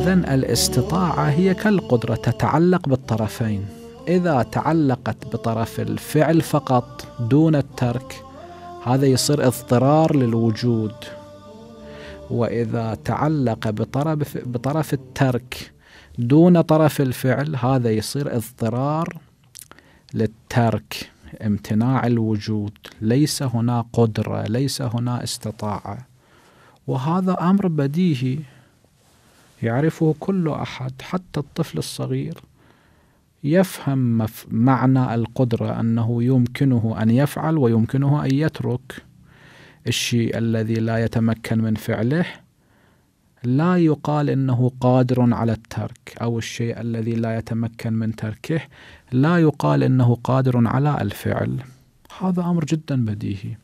إذا الاستطاعة هي كالقدرة تتعلق بالطرفين إذا تعلقت بطرف الفعل فقط دون الترك هذا يصير اضطرار للوجود وإذا تعلق بطرف, بطرف الترك دون طرف الفعل هذا يصير اضطرار للترك امتناع الوجود ليس هنا قدرة ليس هنا استطاعة وهذا أمر بديهي يعرفه كل أحد حتى الطفل الصغير يفهم معنى القدرة أنه يمكنه أن يفعل ويمكنه أن يترك الشيء الذي لا يتمكن من فعله لا يقال انه قادر على الترك او الشيء الذي لا يتمكن من تركه لا يقال انه قادر على الفعل هذا امر جدا بديهي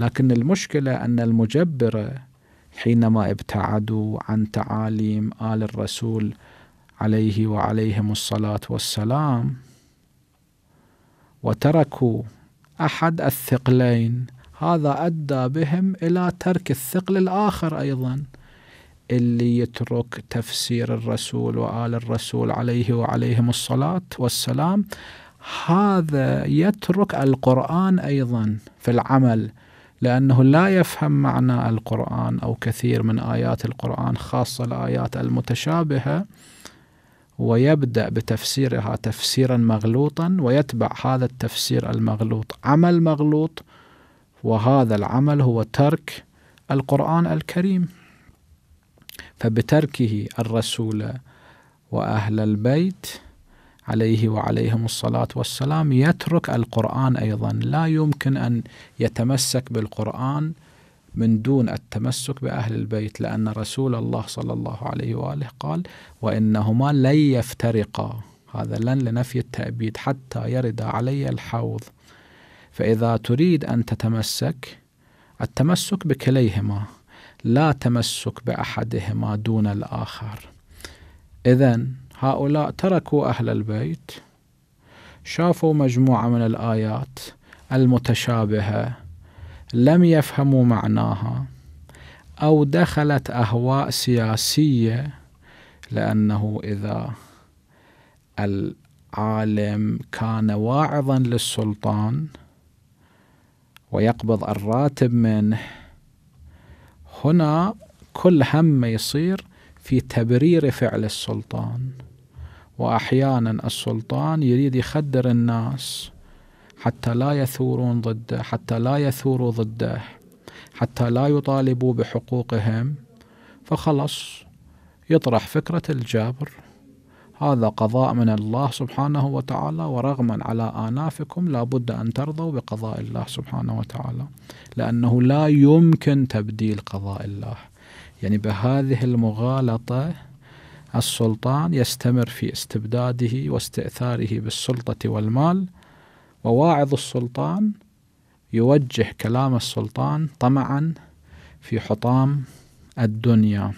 لكن المشكله ان المجبره حينما ابتعدوا عن تعاليم آل الرسول عليه وعليهم الصلاة والسلام وتركوا أحد الثقلين هذا أدى بهم إلى ترك الثقل الآخر أيضا اللي يترك تفسير الرسول وآل الرسول عليه وعليهم الصلاة والسلام هذا يترك القرآن أيضا في العمل لأنه لا يفهم معنى القرآن أو كثير من آيات القرآن خاصة الآيات المتشابهة ويبدأ بتفسيرها تفسيرا مغلوطا ويتبع هذا التفسير المغلوط عمل مغلوط وهذا العمل هو ترك القرآن الكريم فبتركه الرسول وأهل البيت عليه وعليهم الصلاة والسلام يترك القرآن أيضا لا يمكن أن يتمسك بالقرآن من دون التمسك بأهل البيت لأن رسول الله صلى الله عليه وآله قال وإنهما لن يفترقا هذا لن لنفي التأبيد حتى يرد علي الحوض فإذا تريد أن تتمسك التمسك بكليهما لا تمسك بأحدهما دون الآخر إذا هؤلاء تركوا أهل البيت شافوا مجموعة من الآيات المتشابهة لم يفهموا معناها أو دخلت أهواء سياسية لأنه إذا العالم كان واعظا للسلطان ويقبض الراتب منه هنا كل هم يصير في تبرير فعل السلطان وأحيانا السلطان يريد يخدر الناس حتى لا يثورون ضده حتى لا يثوروا ضده حتى لا يطالبوا بحقوقهم فخلص يطرح فكرة الجبر هذا قضاء من الله سبحانه وتعالى ورغما على آنافكم لابد أن ترضوا بقضاء الله سبحانه وتعالى لأنه لا يمكن تبديل قضاء الله يعني بهذه المغالطة السلطان يستمر في استبداده واستئثاره بالسلطة والمال وواعظ السلطان يوجه كلام السلطان طمعا في حطام الدنيا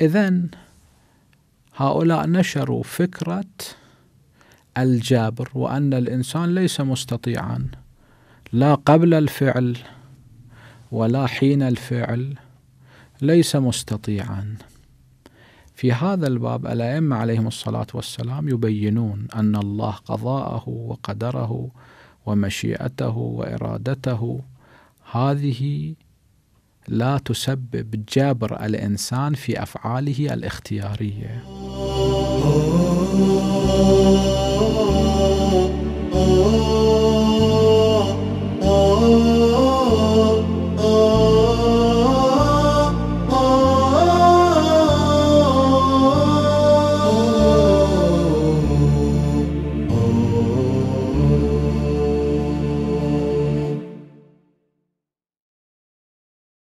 إذا هؤلاء نشروا فكرة الجابر وأن الإنسان ليس مستطيعا لا قبل الفعل ولا حين الفعل ليس مستطيعا في هذا الباب الأئمة عليهم الصلاة والسلام يبينون أن الله قضاءه وقدره ومشيئته وإرادته هذه لا تسبب جبر الإنسان في أفعاله الاختيارية Oh, oh, oh, oh